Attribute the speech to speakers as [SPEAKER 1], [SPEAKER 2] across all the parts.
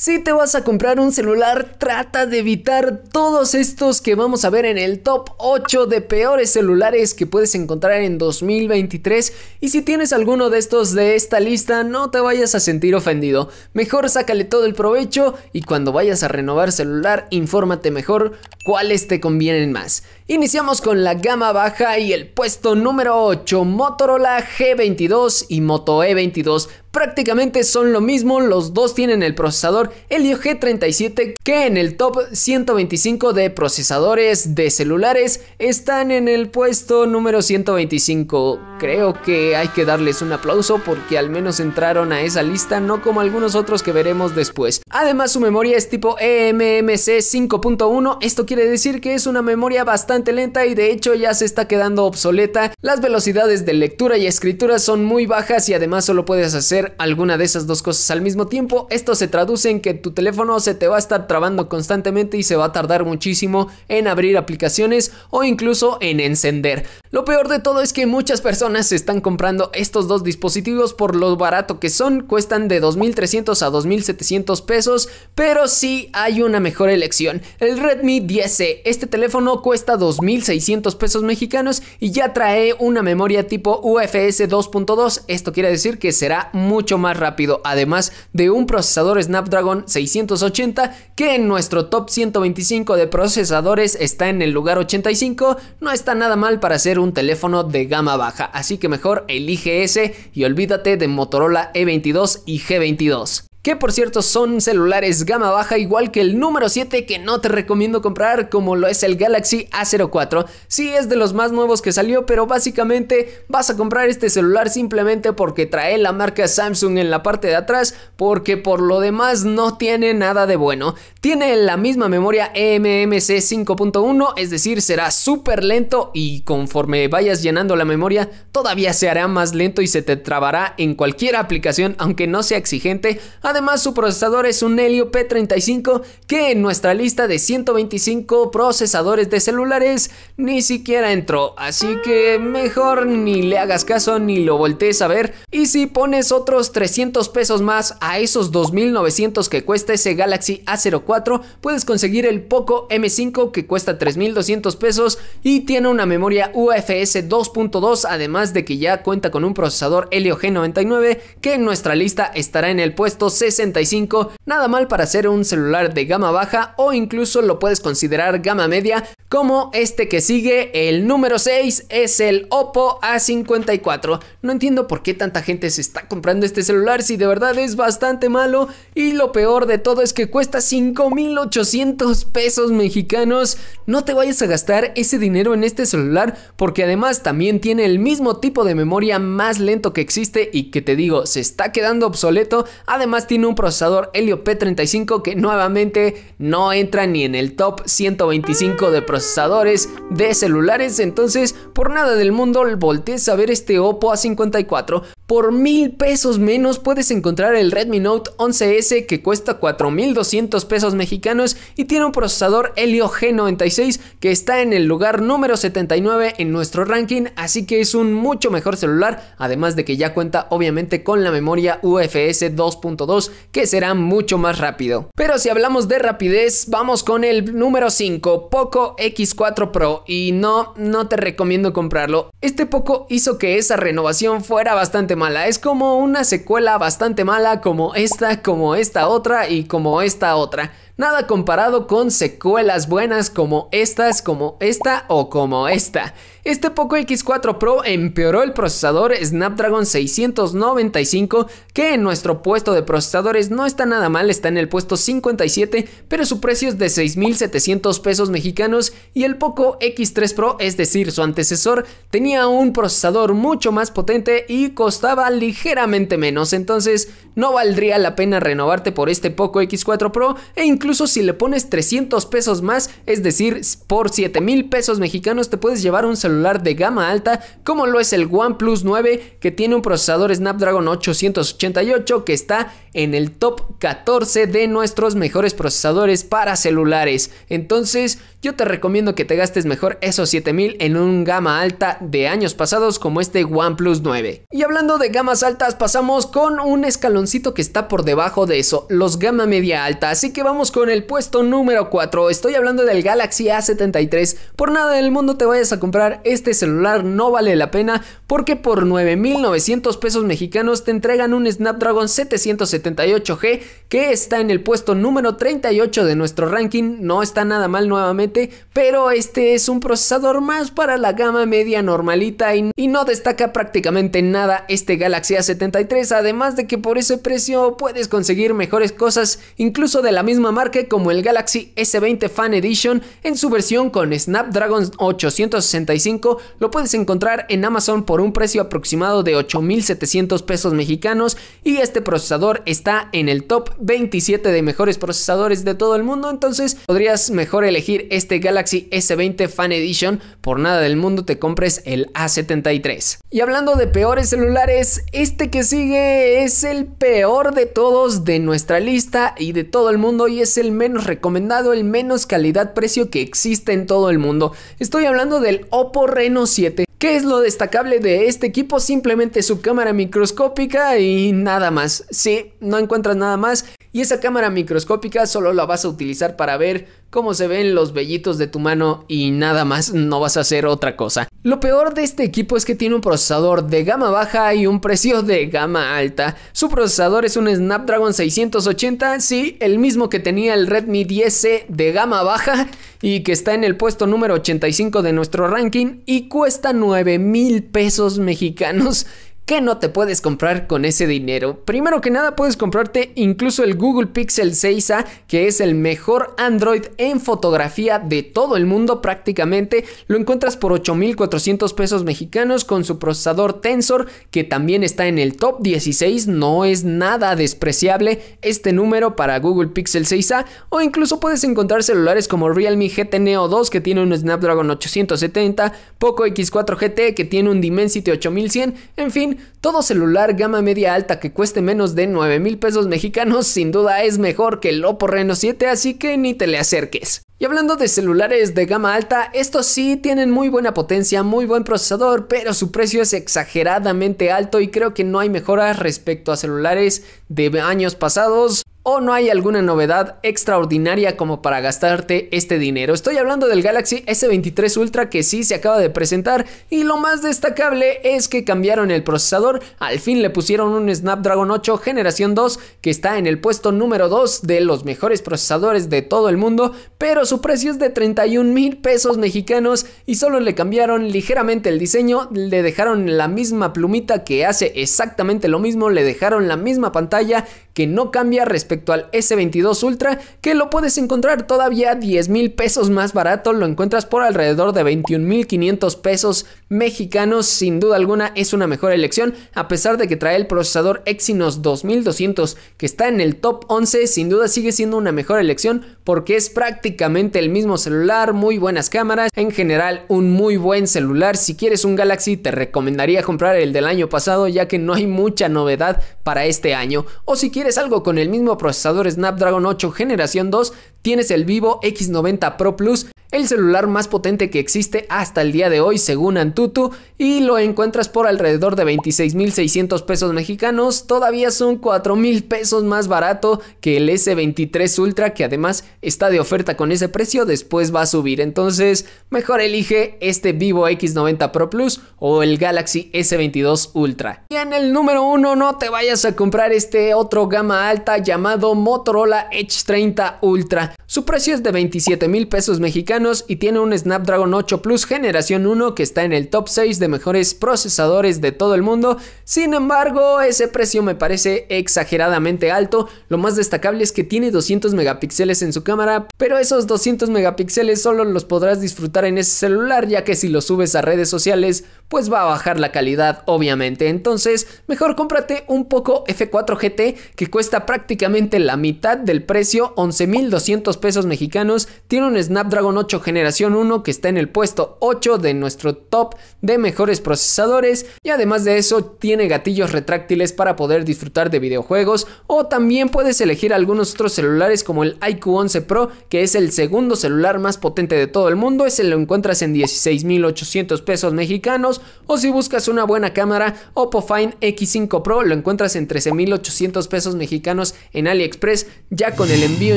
[SPEAKER 1] Si te vas a comprar un celular, trata de evitar todos estos que vamos a ver en el top 8 de peores celulares que puedes encontrar en 2023. Y si tienes alguno de estos de esta lista, no te vayas a sentir ofendido. Mejor sácale todo el provecho y cuando vayas a renovar celular, infórmate mejor cuáles te convienen más. Iniciamos con la gama baja y el puesto número 8, Motorola G22 y Moto E22. Prácticamente son lo mismo, los dos tienen el procesador Helio G37 que en el top 125 de procesadores de celulares están en el puesto número 125. Creo que hay que darles un aplauso porque al menos entraron a esa lista, no como algunos otros que veremos después. Además su memoria es tipo EMMC 5.1, esto quiere decir que es una memoria bastante lenta y de hecho ya se está quedando obsoleta. Las velocidades de lectura y escritura son muy bajas y además solo puedes hacer alguna de esas dos cosas al mismo tiempo. Esto se traduce en que tu teléfono se te va a estar trabando constantemente y se va a tardar muchísimo en abrir aplicaciones o incluso en encender. Lo peor de todo es que muchas personas están comprando estos dos dispositivos por lo barato que son, cuestan de 2.300 a 2.700 pesos, pero sí hay una mejor elección. El Redmi 10C, este teléfono cuesta 2.600 pesos mexicanos y ya trae una memoria tipo UFS 2.2, esto quiere decir que será mucho más rápido, además de un procesador Snapdragon 680 que en nuestro top 125 de procesadores está en el lugar 85, no está nada mal para ser un teléfono de gama baja, así que mejor elige ese y olvídate de Motorola E22 y G22 que por cierto son celulares gama baja igual que el número 7 que no te recomiendo comprar como lo es el Galaxy A04. Sí es de los más nuevos que salió, pero básicamente vas a comprar este celular simplemente porque trae la marca Samsung en la parte de atrás, porque por lo demás no tiene nada de bueno. Tiene la misma memoria eMMC 5.1, es decir, será súper lento y conforme vayas llenando la memoria todavía se hará más lento y se te trabará en cualquier aplicación aunque no sea exigente Además, su procesador es un Helio P35 que en nuestra lista de 125 procesadores de celulares ni siquiera entró. Así que mejor ni le hagas caso ni lo voltees a ver. Y si pones otros 300 pesos más a esos 2.900 que cuesta ese Galaxy A04, puedes conseguir el Poco M5 que cuesta 3.200 pesos y tiene una memoria UFS 2.2, además de que ya cuenta con un procesador Helio G99 que en nuestra lista estará en el puesto 65, nada mal para ser un celular de gama baja o incluso lo puedes considerar gama media como este que sigue, el número 6 es el Oppo A54. No entiendo por qué tanta gente se está comprando este celular si de verdad es bastante malo y lo peor de todo es que cuesta 5.800 pesos mexicanos. No te vayas a gastar ese dinero en este celular porque además también tiene el mismo tipo de memoria más lento que existe y que te digo se está quedando obsoleto. Además tiene un procesador Helio P35 que nuevamente no entra ni en el top 125 de procesadores de celulares. Entonces, por nada del mundo, voltees a ver este Oppo A54 por mil pesos menos puedes encontrar el Redmi Note 11S que cuesta 4.200 pesos mexicanos y tiene un procesador Helio G96 que está en el lugar número 79 en nuestro ranking, así que es un mucho mejor celular, además de que ya cuenta obviamente con la memoria UFS 2.2 que será mucho más rápido. Pero si hablamos de rapidez, vamos con el número 5, Poco X4 Pro y no, no te recomiendo comprarlo. Este Poco hizo que esa renovación fuera bastante mala. Es como una secuela bastante mala como esta, como esta otra y como esta otra. Nada comparado con secuelas buenas como estas, como esta o como esta. Este Poco X4 Pro empeoró el procesador Snapdragon 695, que en nuestro puesto de procesadores no está nada mal, está en el puesto 57, pero su precio es de 6.700 pesos mexicanos y el Poco X3 Pro, es decir, su antecesor, tenía un procesador mucho más potente y costaba ligeramente menos, entonces no valdría la pena renovarte por este Poco X4 Pro e incluso incluso si le pones 300 pesos más, es decir, por 7 mil pesos mexicanos te puedes llevar un celular de gama alta como lo es el OnePlus 9 que tiene un procesador Snapdragon 888 que está en el top 14 de nuestros mejores procesadores para celulares. Entonces yo te recomiendo que te gastes mejor esos 7000 en un gama alta de años pasados como este OnePlus 9. Y hablando de gamas altas pasamos con un escaloncito que está por debajo de eso, los gama media alta. Así que vamos con con el puesto número 4. Estoy hablando del Galaxy A73. Por nada del mundo te vayas a comprar este celular, no vale la pena porque por 9.900 pesos mexicanos te entregan un Snapdragon 778G que está en el puesto número 38 de nuestro ranking. No está nada mal nuevamente, pero este es un procesador más para la gama media normalita y, y no destaca prácticamente nada este Galaxy A73. Además de que por ese precio puedes conseguir mejores cosas incluso de la misma marca que como el Galaxy S20 Fan Edition en su versión con Snapdragon 865, lo puedes encontrar en Amazon por un precio aproximado de 8.700 pesos mexicanos y este procesador está en el top 27 de mejores procesadores de todo el mundo, entonces podrías mejor elegir este Galaxy S20 Fan Edition, por nada del mundo te compres el A73. Y hablando de peores celulares, este que sigue es el peor de todos de nuestra lista y de todo el mundo y es el menos recomendado, el menos calidad-precio que existe en todo el mundo. Estoy hablando del Oppo Reno 7. ¿Qué es lo destacable de este equipo? Simplemente su cámara microscópica y nada más. si no encuentras nada más y esa cámara microscópica solo la vas a utilizar para ver cómo se ven los vellitos de tu mano y nada más, no vas a hacer otra cosa. Lo peor de este equipo es que tiene un procesador de gama baja y un precio de gama alta. Su procesador es un Snapdragon 680, sí, el mismo que tenía el Redmi 10C de gama baja y que está en el puesto número 85 de nuestro ranking y cuesta 9 mil pesos mexicanos ¿Qué no te puedes comprar con ese dinero? Primero que nada puedes comprarte incluso el Google Pixel 6a, que es el mejor Android en fotografía de todo el mundo prácticamente. Lo encuentras por 8.400 pesos mexicanos con su procesador Tensor, que también está en el top 16. No es nada despreciable este número para Google Pixel 6a. O incluso puedes encontrar celulares como Realme GT Neo 2, que tiene un Snapdragon 870, Poco X4 GT, que tiene un Dimensity 8100, en fin todo celular gama media alta que cueste menos de 9 mil pesos mexicanos sin duda es mejor que el Oppo Reno 7, así que ni te le acerques. Y hablando de celulares de gama alta, estos sí tienen muy buena potencia, muy buen procesador, pero su precio es exageradamente alto y creo que no hay mejoras respecto a celulares de años pasados o no hay alguna novedad extraordinaria como para gastarte este dinero. Estoy hablando del Galaxy S23 Ultra que sí se acaba de presentar y lo más destacable es que cambiaron el procesador, al fin le pusieron un Snapdragon 8 generación 2 que está en el puesto número 2 de los mejores procesadores de todo el mundo, pero su precio es de 31 mil pesos mexicanos y solo le cambiaron ligeramente el diseño, le dejaron la misma plumita que hace exactamente lo mismo, le dejaron la misma pantalla que no cambia respecto al S22 Ultra, que lo puedes encontrar todavía 10 mil pesos más barato, lo encuentras por alrededor de 21,500 pesos mexicanos, sin duda alguna es una mejor elección, a pesar de que trae el procesador Exynos 2200 que está en el top 11, sin duda sigue siendo una mejor elección porque es prácticamente el mismo celular, muy buenas cámaras, en general un muy buen celular, si quieres un Galaxy te recomendaría comprar el del año pasado ya que no hay mucha novedad para este año, o si quieres algo con el mismo procesador Snapdragon 8 generación 2, tienes el Vivo X90 Pro Plus el celular más potente que existe hasta el día de hoy según Antutu y lo encuentras por alrededor de 26.600 pesos mexicanos, todavía son 4.000 pesos más barato que el S23 Ultra que además está de oferta con ese precio, después va a subir, entonces mejor elige este Vivo X90 Pro Plus o el Galaxy S22 Ultra. Y en el número 1 no te vayas a comprar este otro gama alta llamado Motorola Edge 30 Ultra, su precio es de $27,000 pesos mexicanos y tiene un Snapdragon 8 Plus generación 1 que está en el top 6 de mejores procesadores de todo el mundo. Sin embargo, ese precio me parece exageradamente alto. Lo más destacable es que tiene 200 megapíxeles en su cámara, pero esos 200 megapíxeles solo los podrás disfrutar en ese celular ya que si los subes a redes sociales pues va a bajar la calidad obviamente. Entonces, mejor cómprate un poco F4 GT que cuesta prácticamente la mitad del precio, 11.200 pesos mexicanos. Tiene un Snapdragon 8 generación 1 que está en el puesto 8 de nuestro top de mejores procesadores y además de eso tiene gatillos retráctiles para poder disfrutar de videojuegos o también puedes elegir algunos otros celulares como el IQ11 Pro que es el segundo celular más potente de todo el mundo, ese lo encuentras en 16.800 pesos mexicanos o si buscas una buena cámara, Oppo Find X5 Pro lo encuentras en 13.800 pesos mexicanos en AliExpress, ya con el envío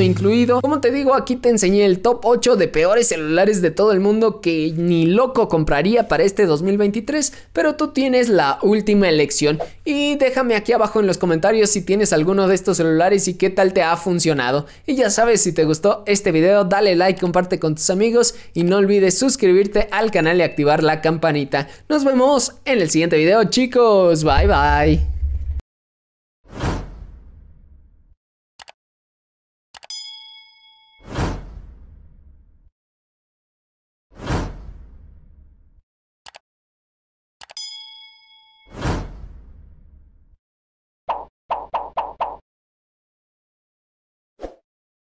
[SPEAKER 1] incluido. Como te digo, aquí te enseñé el top 8 de peores celulares de todo el mundo que ni loco compraría para este 2023, pero tú tienes la última elección. Y déjame aquí abajo en los comentarios si tienes alguno de estos celulares y qué tal te ha funcionado. Y ya sabes, si te gustó este video, dale like, comparte con tus amigos y no olvides suscribirte al canal y activar la campanita. Nos vemos en el siguiente video, chicos. Bye bye.